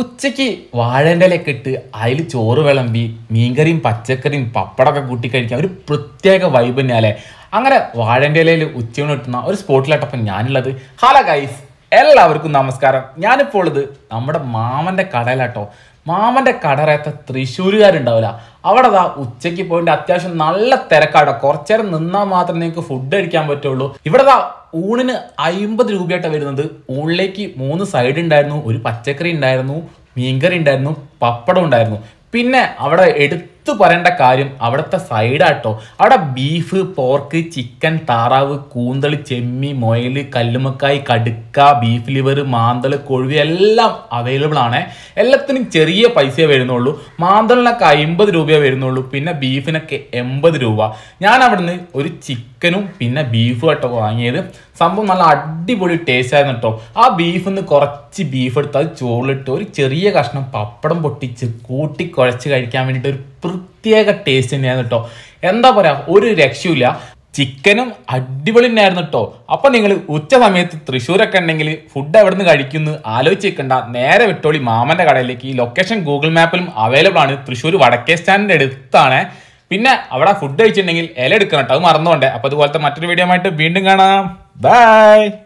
ഉച്ചയ്ക്ക് ഇലയൊക്കെ ഇട്ട് അതിൽ ചോറ് വിളമ്പി മീൻകറിയും പച്ചക്കറിയും പപ്പടമൊക്കെ കൂട്ടി കഴിക്കാൻ ഒരു പ്രത്യേക വൈബ് തന്നെയല്ലേ അങ്ങനെ വാഴേൻ്റെലയിൽ ഉച്ചയൂണ് കിട്ടുന്ന ഒരു സ്പോട്ടിലാട്ടപ്പം ഞാനുള്ളത് ഹലോ ഗൈസ് എല്ലാവർക്കും നമസ്കാരം ഞാനിപ്പോൾ ഉള്ളത് നമ്മുടെ മാമൻ്റെ കടയിലാട്ടോ മാമന്റെ കടറയത്ത തൃശ്ശൂരുകാരുണ്ടാവില്ല അവിടെ അതാ ഉച്ചയ്ക്ക് പോയിട്ട് അത്യാവശ്യം നല്ല തിരക്കാട കുറച്ചേരം നിന്നാൽ മാത്രമേ നിങ്ങൾക്ക് ഫുഡ് കഴിക്കാൻ പറ്റുള്ളൂ ഇവിടെ ദാ ഊണിന് അയിമ്പത് രൂപയായിട്ട് വരുന്നത് ഊണിലേക്ക് മൂന്ന് സൈഡ് ഉണ്ടായിരുന്നു ഒരു പച്ചക്കറി ഉണ്ടായിരുന്നു മീൻകറി ഉണ്ടായിരുന്നു പപ്പടം ഉണ്ടായിരുന്നു പിന്നെ അവിടെ എടുത്ത് എടുത്തു പറയേണ്ട കാര്യം അവിടുത്തെ സൈഡാട്ടോ അവിടെ ബീഫ് പോർക്ക് ചിക്കൻ താറാവ് കൂന്തൽ ചെമ്മി മൊയൽ കല്ലുമക്കായി കടുക്ക ബീഫ് ലിവർ മാന്തൽ കൊഴുവി എല്ലാം അവൈലബിൾ ആണ് എല്ലാത്തിനും ചെറിയ പൈസയെ വരുന്നുള്ളൂ മാന്തലിനൊക്കെ അമ്പത് രൂപയെ വരുന്നുള്ളൂ പിന്നെ ബീഫിനൊക്കെ എൺപത് രൂപ ഞാൻ അവിടുന്ന് ഒരു ചിക്കനും പിന്നെ ബീഫും ആട്ടോ വാങ്ങിയത് സംഭവം നല്ല അടിപൊളി ടേസ്റ്റ് ആയിരുന്നു കേട്ടോ ആ ബീഫിൽ നിന്ന് കുറച്ച് ബീഫ് എടുത്ത് അത് ചോറിലിട്ട് ഒരു ചെറിയ കഷ്ണം പപ്പടം പൊട്ടിച്ച് കൂട്ടി കുഴച്ച് കഴിക്കാൻ വേണ്ടിയിട്ട് ഒരു പ്രത്യേക ടേസ്റ്റ് തന്നെയായിരുന്നു കേട്ടോ എന്താ പറയാ ഒരു രക്ഷയില്ല ചിക്കനും അടിപൊളി തന്നെയായിരുന്നു കേട്ടോ അപ്പൊ നിങ്ങൾ ഉച്ച സമയത്ത് തൃശ്ശൂരൊക്കെ ഉണ്ടെങ്കിൽ ഫുഡ് എവിടെ നിന്ന് കഴിക്കുന്നു ആലോചിക്കേണ്ട നേരെ വിട്ടോളി മാമന്റെ കടയിലേക്ക് ഈ ലൊക്കേഷൻ ഗൂഗിൾ മാപ്പിലും അവൈലബിൾ ആണ് തൃശ്ശൂർ വടക്കേ സ്റ്റാൻഡിന്റെ അടുത്താണ് പിന്നെ അവിടെ ഫുഡ് കഴിച്ചിട്ടുണ്ടെങ്കിൽ ഇല എടുക്കണം കേട്ടോ അത് മറന്നുകൊണ്ടേ അപ്പൊ അതുപോലത്തെ മറ്റൊരു വീഡിയോ ആയിട്ട് വീണ്ടും കാണാം ബൈ